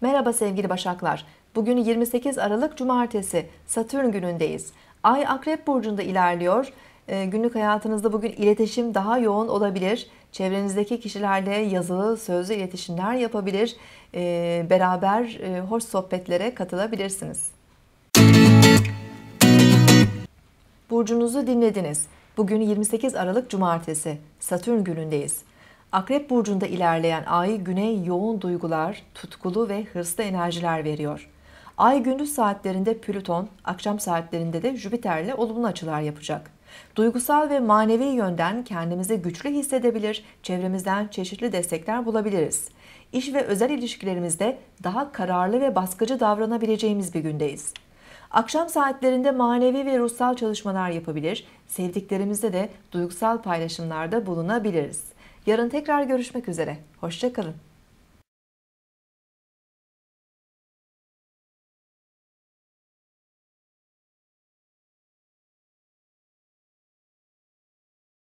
Merhaba sevgili Başaklar. Bugün 28 Aralık Cumartesi, Satürn günündeyiz. Ay Akrep Burcu'nda ilerliyor. Ee, günlük hayatınızda bugün iletişim daha yoğun olabilir. Çevrenizdeki kişilerle yazılı, sözlü iletişimler yapabilir. Ee, beraber e, hoş sohbetlere katılabilirsiniz. Burcunuzu dinlediniz. Bugün 28 Aralık Cumartesi, Satürn günündeyiz. Akrep burcunda ilerleyen ay güney yoğun duygular, tutkulu ve hırslı enerjiler veriyor. Ay gündüz saatlerinde Plüton, akşam saatlerinde de Jüpiter ile olumlu açılar yapacak. Duygusal ve manevi yönden kendimizi güçlü hissedebilir, çevremizden çeşitli destekler bulabiliriz. İş ve özel ilişkilerimizde daha kararlı ve baskıcı davranabileceğimiz bir gündeyiz. Akşam saatlerinde manevi ve ruhsal çalışmalar yapabilir, sevdiklerimizde de duygusal paylaşımlarda bulunabiliriz. Yarın tekrar görüşmek üzere. Hoşçakalın.